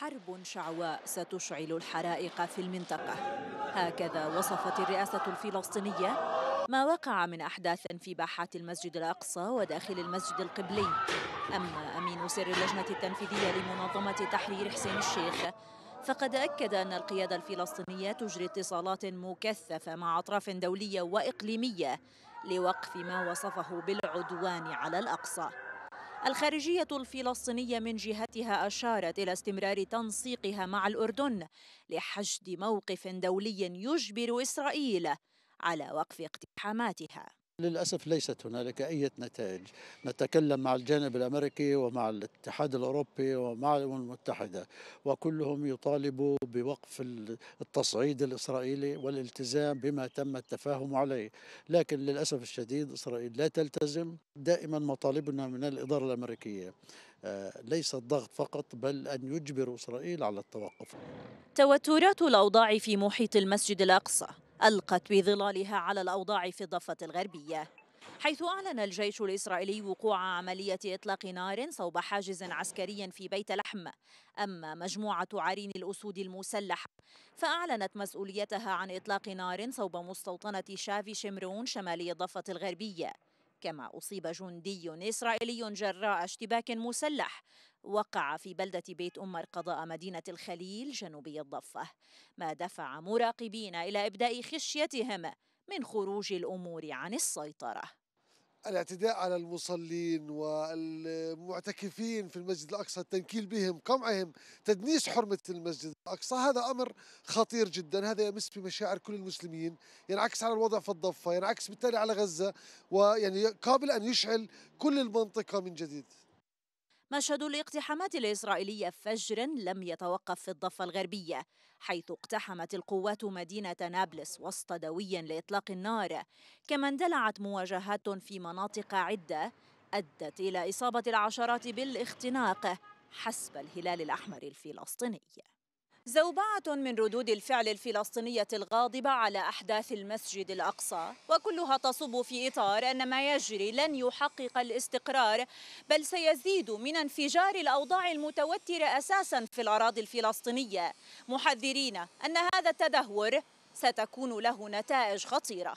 حرب شعواء ستشعل الحرائق في المنطقة هكذا وصفت الرئاسة الفلسطينية ما وقع من أحداث في باحات المسجد الأقصى وداخل المسجد القبلي أما أمين سر اللجنة التنفيذية لمنظمة تحرير حسين الشيخ فقد أكد أن القيادة الفلسطينية تجري اتصالات مكثفة مع أطراف دولية وإقليمية لوقف ما وصفه بالعدوان على الأقصى الخارجية الفلسطينية من جهتها أشارت إلى استمرار تنسيقها مع الأردن لحشد موقف دولي يجبر إسرائيل على وقف اقتحاماتها للأسف ليست هنالك أي نتائج نتكلم مع الجانب الأمريكي ومع الاتحاد الأوروبي ومع الأمم المتحدة وكلهم يطالبوا بوقف التصعيد الإسرائيلي والالتزام بما تم التفاهم عليه لكن للأسف الشديد إسرائيل لا تلتزم دائما مطالبنا من الإدارة الأمريكية آه، ليس الضغط فقط بل أن يجبر إسرائيل على التوقف توترات الأوضاع في محيط المسجد الأقصى ألقت بظلالها على الأوضاع في الضفة الغربية حيث أعلن الجيش الإسرائيلي وقوع عملية إطلاق نار صوب حاجز عسكري في بيت لحم أما مجموعة عرين الأسود المسلحة فأعلنت مسؤوليتها عن إطلاق نار صوب مستوطنة شافي شمرون شمالي الضفة الغربية كما أصيب جندي إسرائيلي جراء اشتباك مسلح وقع في بلدة بيت أمر قضاء مدينة الخليل جنوبي الضفة ما دفع مراقبين إلى إبداء خشيتهم من خروج الأمور عن السيطرة الاعتداء على المصلين والمعتكفين في المسجد الأقصى التنكيل بهم قمعهم تدنيس حرمة المسجد الأقصى هذا أمر خطير جدا هذا يمس بمشاعر كل المسلمين ينعكس على الوضع في الضفة ينعكس بالتالي على غزة ويعني قابل أن يشعل كل المنطقة من جديد مشهد الاقتحامات الإسرائيلية فجرا لم يتوقف في الضفة الغربية حيث اقتحمت القوات مدينة نابلس وسط دويا لإطلاق النار كما اندلعت مواجهات في مناطق عدة أدت إلى إصابة العشرات بالاختناق حسب الهلال الأحمر الفلسطيني زوبعة من ردود الفعل الفلسطينية الغاضبة على أحداث المسجد الأقصى وكلها تصب في إطار أن ما يجري لن يحقق الاستقرار بل سيزيد من انفجار الأوضاع المتوترة أساسا في الأراضي الفلسطينية محذرين أن هذا التدهور ستكون له نتائج خطيرة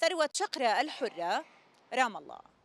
ثروة شقرة الحرة رام الله